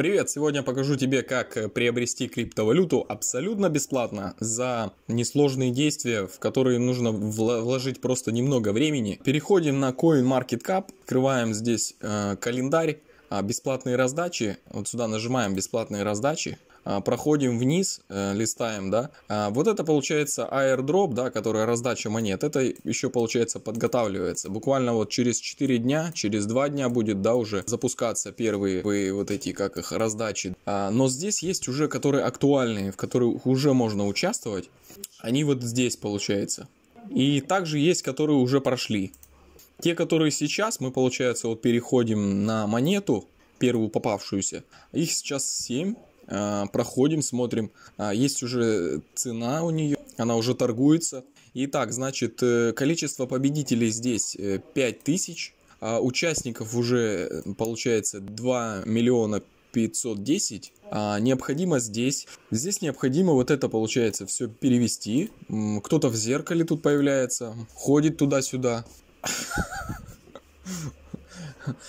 Привет! Сегодня покажу тебе, как э, приобрести криптовалюту абсолютно бесплатно за несложные действия, в которые нужно вложить просто немного времени. Переходим на CoinMarketCap, открываем здесь э, календарь а, бесплатные раздачи, вот сюда нажимаем бесплатные раздачи, а, проходим вниз, э, листаем, да, а, вот это получается airdrop, да, которая раздача монет, это еще получается подготавливается, буквально вот через 4 дня, через 2 дня будет, да, уже запускаться первые вот эти, как их, раздачи, но здесь есть уже, которые актуальные, в которых уже можно участвовать, они вот здесь получается, и также есть, которые уже прошли. Те, которые сейчас, мы, получается, вот переходим на монету, первую попавшуюся. Их сейчас 7. А, проходим, смотрим. А, есть уже цена у нее, она уже торгуется. Итак, значит, э, количество победителей здесь 5000. Э, а участников уже, э, получается, 2 миллиона 510, а необходимо здесь, здесь необходимо вот это получается все перевести, кто-то в зеркале тут появляется, ходит туда-сюда,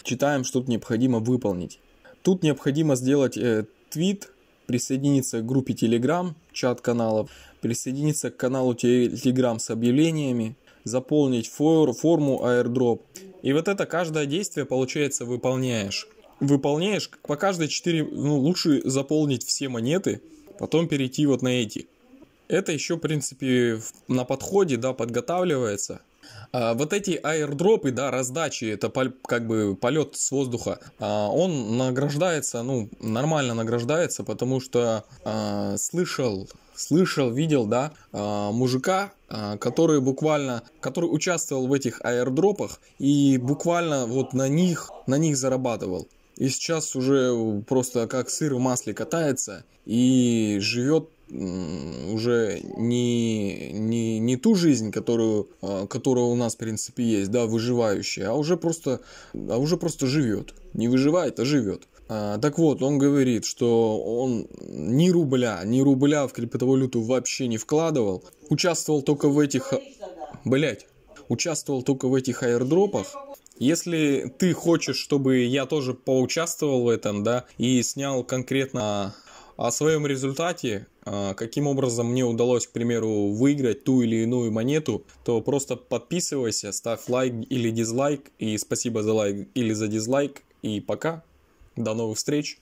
Читаем, что тут необходимо выполнить. Тут необходимо сделать э, твит, присоединиться к группе Telegram, чат каналов, присоединиться к каналу Telegram с объявлениями, заполнить фор, форму airdrop. И вот это каждое действие, получается, выполняешь. Выполняешь по каждой 4, ну лучше заполнить все монеты, потом перейти вот на эти. Это еще, в принципе, на подходе, да, подготавливается. А, вот эти аирдропы, да, раздачи, это пол, как бы полет с воздуха, а, он награждается, ну, нормально награждается, потому что а, слышал, слышал, видел, да, а, мужика, а, который буквально, который участвовал в этих аирдропах и буквально вот на них, на них зарабатывал. И сейчас уже просто как сыр в масле катается и живет уже не ту жизнь, которую, а, которая у нас, в принципе, есть, да, выживающая, а уже просто, а уже просто живет. Не выживает, а живет. А, так вот, он говорит, что он ни рубля, ни рубля в криптовалюту вообще не вкладывал. Участвовал только в этих... Блять. Участвовал только в этих аирдропах. Если ты хочешь, чтобы я тоже поучаствовал в этом, да, и снял конкретно о своем результате, а, каким образом мне удалось, к примеру, выиграть ту или иную монету, то просто подписывайся, ставь лайк или дизлайк, и спасибо за лайк или за дизлайк, и пока, до новых встреч!